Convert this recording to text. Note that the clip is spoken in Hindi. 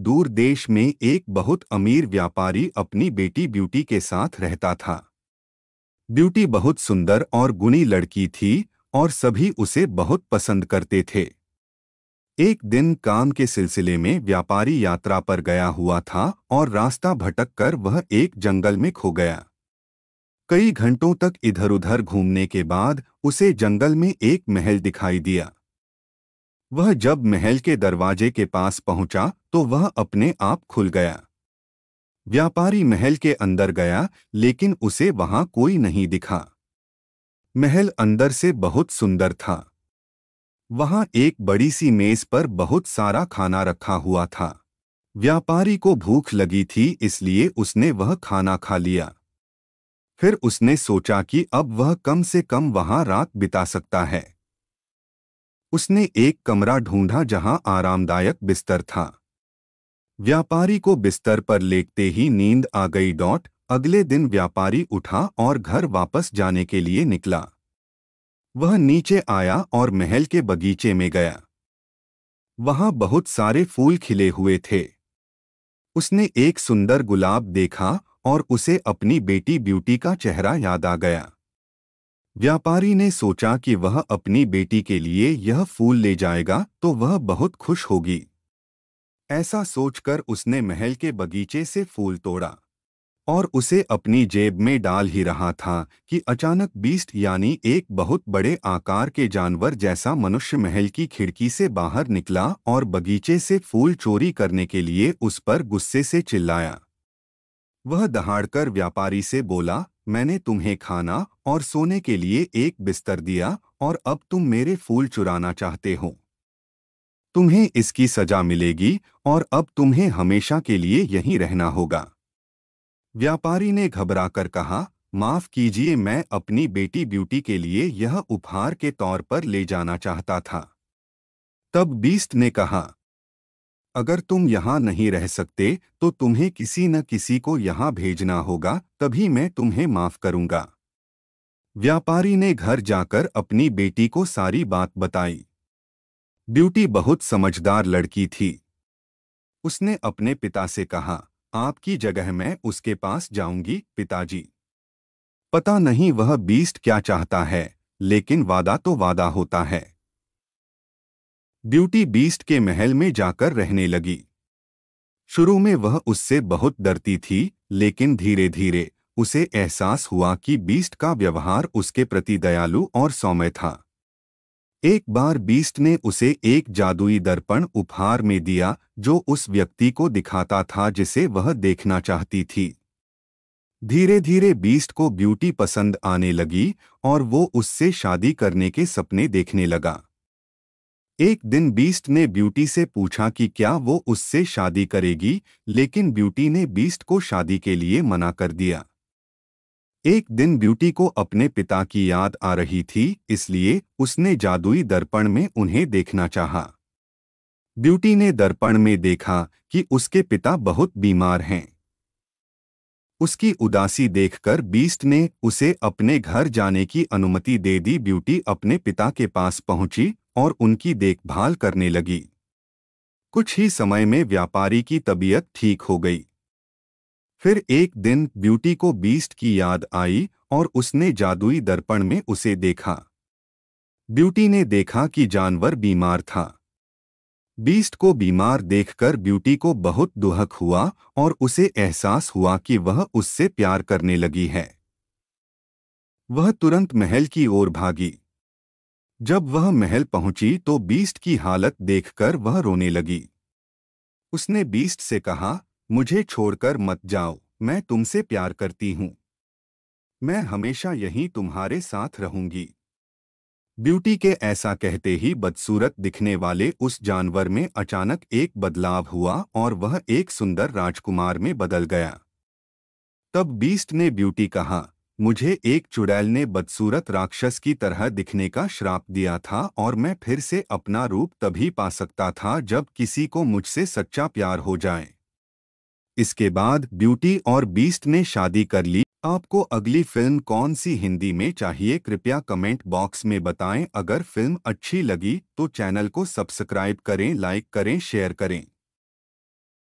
दूर देश में एक बहुत अमीर व्यापारी अपनी बेटी ब्यूटी के साथ रहता था ब्यूटी बहुत सुंदर और गुणी लड़की थी और सभी उसे बहुत पसंद करते थे एक दिन काम के सिलसिले में व्यापारी यात्रा पर गया हुआ था और रास्ता भटक कर वह एक जंगल में खो गया कई घंटों तक इधर उधर घूमने के बाद उसे जंगल में एक महल दिखाई दिया वह जब महल के दरवाजे के पास पहुंचा तो वह अपने आप खुल गया व्यापारी महल के अंदर गया लेकिन उसे वहां कोई नहीं दिखा महल अंदर से बहुत सुंदर था वहां एक बड़ी सी मेज पर बहुत सारा खाना रखा हुआ था व्यापारी को भूख लगी थी इसलिए उसने वह खाना खा लिया फिर उसने सोचा कि अब वह कम से कम वहां रात बिता सकता है उसने एक कमरा ढूंढा जहां आरामदायक बिस्तर था व्यापारी को बिस्तर पर लेटते ही नींद आ गई डॉट अगले दिन व्यापारी उठा और घर वापस जाने के लिए निकला वह नीचे आया और महल के बगीचे में गया वहां बहुत सारे फूल खिले हुए थे उसने एक सुंदर गुलाब देखा और उसे अपनी बेटी ब्यूटी का चेहरा याद आ गया व्यापारी ने सोचा कि वह अपनी बेटी के लिए यह फूल ले जाएगा तो वह बहुत खुश होगी ऐसा सोचकर उसने महल के बगीचे से फूल तोड़ा और उसे अपनी जेब में डाल ही रहा था कि अचानक बीस्ट यानी एक बहुत बड़े आकार के जानवर जैसा मनुष्य महल की खिड़की से बाहर निकला और बगीचे से फूल चोरी करने के लिए उस पर गुस्से से चिल्लाया वह दहाड़कर व्यापारी से बोला मैंने तुम्हें खाना और सोने के लिए एक बिस्तर दिया और अब तुम मेरे फूल चुराना चाहते हो तुम्हें इसकी सजा मिलेगी और अब तुम्हें हमेशा के लिए यहीं रहना होगा व्यापारी ने घबराकर कहा माफ कीजिए मैं अपनी बेटी ब्यूटी के लिए यह उपहार के तौर पर ले जाना चाहता था तब बीस्ट ने कहा अगर तुम यहाँ नहीं रह सकते तो तुम्हें किसी न किसी को यहाँ भेजना होगा तभी मैं तुम्हें माफ करूंगा व्यापारी ने घर जाकर अपनी बेटी को सारी बात बताई ब्यूटी बहुत समझदार लड़की थी उसने अपने पिता से कहा आपकी जगह मैं उसके पास जाऊंगी पिताजी पता नहीं वह बीस्ट क्या चाहता है लेकिन वादा तो वादा होता है ब्यूटी बीस्ट के महल में जाकर रहने लगी शुरू में वह उससे बहुत डरती थी लेकिन धीरे धीरे उसे एहसास हुआ कि बीस्ट का व्यवहार उसके प्रति दयालु और सौम्य था एक बार बीस्ट ने उसे एक जादुई दर्पण उपहार में दिया जो उस व्यक्ति को दिखाता था जिसे वह देखना चाहती थी धीरे धीरे बीस्ट को ब्यूटी पसंद आने लगी और वो उससे शादी करने के सपने देखने लगा एक दिन बीस्ट ने ब्यूटी से पूछा कि क्या वो उससे शादी करेगी लेकिन ब्यूटी ने बीस्ट को शादी के लिए मना कर दिया एक दिन ब्यूटी को अपने पिता की याद आ रही थी इसलिए उसने जादुई दर्पण में उन्हें देखना चाहा। ब्यूटी ने दर्पण में देखा कि उसके पिता बहुत बीमार हैं उसकी उदासी देखकर बीस्ट ने उसे अपने घर जाने की अनुमति दे दी ब्यूटी अपने पिता के पास पहुंची और उनकी देखभाल करने लगी कुछ ही समय में व्यापारी की तबीयत ठीक हो गई फिर एक दिन ब्यूटी को बीस्ट की याद आई और उसने जादुई दर्पण में उसे देखा ब्यूटी ने देखा कि जानवर बीमार था बीस्ट को बीमार देखकर ब्यूटी को बहुत दुहक हुआ और उसे एहसास हुआ कि वह उससे प्यार करने लगी है वह तुरंत महल की ओर भागी जब वह महल पहुंची तो बीस्ट की हालत देखकर वह रोने लगी उसने बीस्ट से कहा मुझे छोड़कर मत जाओ मैं तुमसे प्यार करती हूं मैं हमेशा यहीं तुम्हारे साथ रहूंगी ब्यूटी के ऐसा कहते ही बदसूरत दिखने वाले उस जानवर में अचानक एक बदलाव हुआ और वह एक सुंदर राजकुमार में बदल गया तब बीस्ट ने ब्यूटी कहा मुझे एक चुड़ैल ने बदसूरत राक्षस की तरह दिखने का श्राप दिया था और मैं फिर से अपना रूप तभी पा सकता था जब किसी को मुझसे सच्चा प्यार हो जाए इसके बाद ब्यूटी और बीस्ट ने शादी कर ली आपको अगली फिल्म कौन सी हिंदी में चाहिए कृपया कमेंट बॉक्स में बताएं अगर फिल्म अच्छी लगी तो चैनल को सब्सक्राइब करें लाइक करें शेयर करें